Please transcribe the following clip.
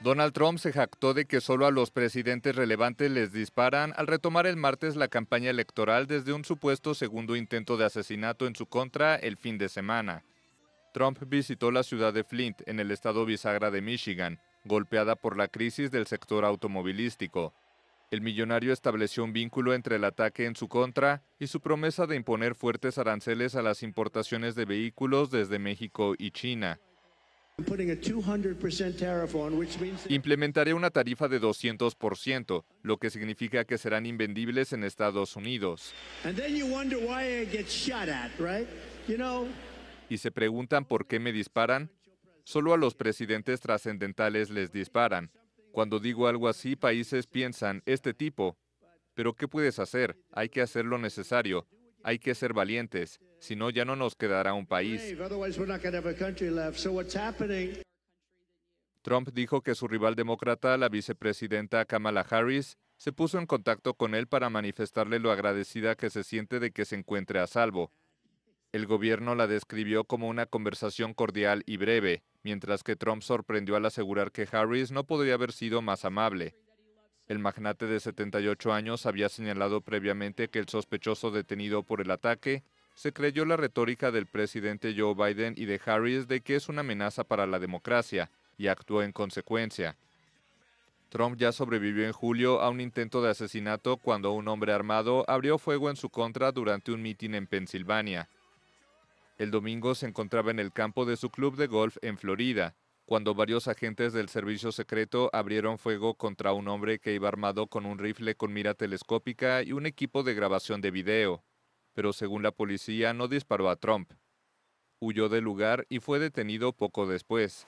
Donald Trump se jactó de que solo a los presidentes relevantes les disparan al retomar el martes la campaña electoral desde un supuesto segundo intento de asesinato en su contra el fin de semana. Trump visitó la ciudad de Flint, en el estado bisagra de Michigan, golpeada por la crisis del sector automovilístico. El millonario estableció un vínculo entre el ataque en su contra y su promesa de imponer fuertes aranceles a las importaciones de vehículos desde México y China. Implementaré una tarifa de 200%, lo que significa que serán invendibles en Estados Unidos. Y se preguntan por qué me disparan. Solo a los presidentes trascendentales les disparan. Cuando digo algo así, países piensan, este tipo. Pero ¿qué puedes hacer? Hay que hacer lo necesario. Hay que ser valientes si no ya no nos quedará un país. Trump dijo que su rival demócrata, la vicepresidenta Kamala Harris, se puso en contacto con él para manifestarle lo agradecida que se siente de que se encuentre a salvo. El gobierno la describió como una conversación cordial y breve, mientras que Trump sorprendió al asegurar que Harris no podría haber sido más amable. El magnate de 78 años había señalado previamente que el sospechoso detenido por el ataque se creyó la retórica del presidente Joe Biden y de Harris de que es una amenaza para la democracia y actuó en consecuencia. Trump ya sobrevivió en julio a un intento de asesinato cuando un hombre armado abrió fuego en su contra durante un mitin en Pensilvania. El domingo se encontraba en el campo de su club de golf en Florida, cuando varios agentes del servicio secreto abrieron fuego contra un hombre que iba armado con un rifle con mira telescópica y un equipo de grabación de video pero según la policía no disparó a Trump. Huyó del lugar y fue detenido poco después.